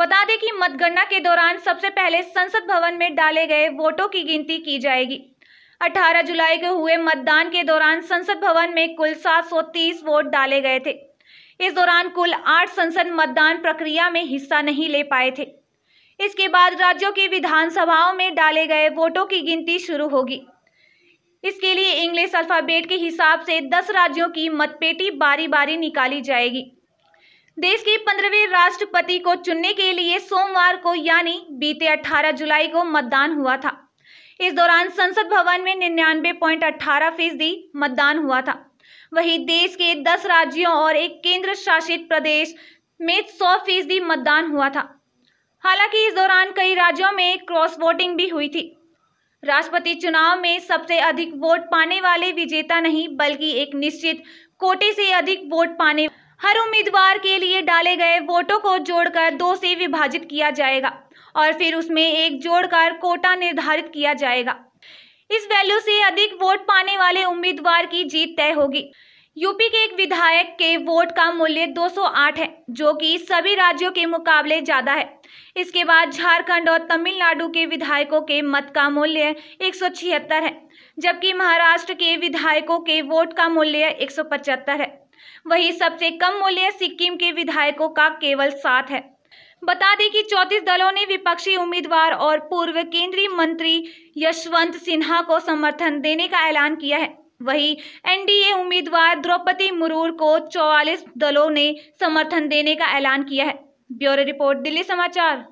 बता दें कि मतगणना के दौरान सबसे पहले संसद भवन में डाले गए वोटों की गिनती की जाएगी 18 जुलाई को हुए मतदान के दौरान संसद भवन में कुल 730 वोट डाले गए थे इस दौरान कुल आठ संसद मतदान प्रक्रिया में हिस्सा नहीं ले पाए थे इसके बाद राज्यों की विधानसभाओं में डाले गए वोटों की गिनती शुरू होगी इसके लिए इंग्लिश अल्फाबेट के हिसाब से 10 राज्यों की मतपेटी बारी बारी निकाली जाएगी देश के पंद्रहवें राष्ट्रपति को चुनने के लिए सोमवार को यानी बीते 18 जुलाई को मतदान हुआ था इस दौरान संसद भवन में निन्यानवे पॉइंट अठारह फीसदी मतदान हुआ था वहीं देश के 10 राज्यों और एक केंद्र शासित प्रदेश में 100 फीसदी मतदान हुआ था हालांकि इस दौरान कई राज्यों में क्रॉस वोटिंग भी हुई थी राष्ट्रपति चुनाव में सबसे अधिक वोट पाने वाले विजेता नहीं बल्कि एक निश्चित कोटे से अधिक वोट पाने हर उम्मीदवार के लिए डाले गए वोटों को जोड़कर दो से विभाजित किया जाएगा और फिर उसमें एक जोड़कर कोटा निर्धारित किया जाएगा इस वैल्यू से अधिक वोट पाने वाले उम्मीदवार की जीत तय होगी यूपी के एक विधायक के वोट का मूल्य 208 है जो कि सभी राज्यों के मुकाबले ज़्यादा है इसके बाद झारखंड और तमिलनाडु के विधायकों के मत का मूल्य एक है जबकि महाराष्ट्र के विधायकों के वोट का मूल्य एक है वहीं सबसे कम मूल्य सिक्किम के विधायकों का केवल सात है बता दें कि चौतीस दलों ने विपक्षी उम्मीदवार और पूर्व केंद्रीय मंत्री यशवंत सिन्हा को समर्थन देने का ऐलान किया है वहीं एनडीए उम्मीदवार द्रौपदी मुरूर को 44 दलों ने समर्थन देने का ऐलान किया है ब्यूरो रिपोर्ट दिल्ली समाचार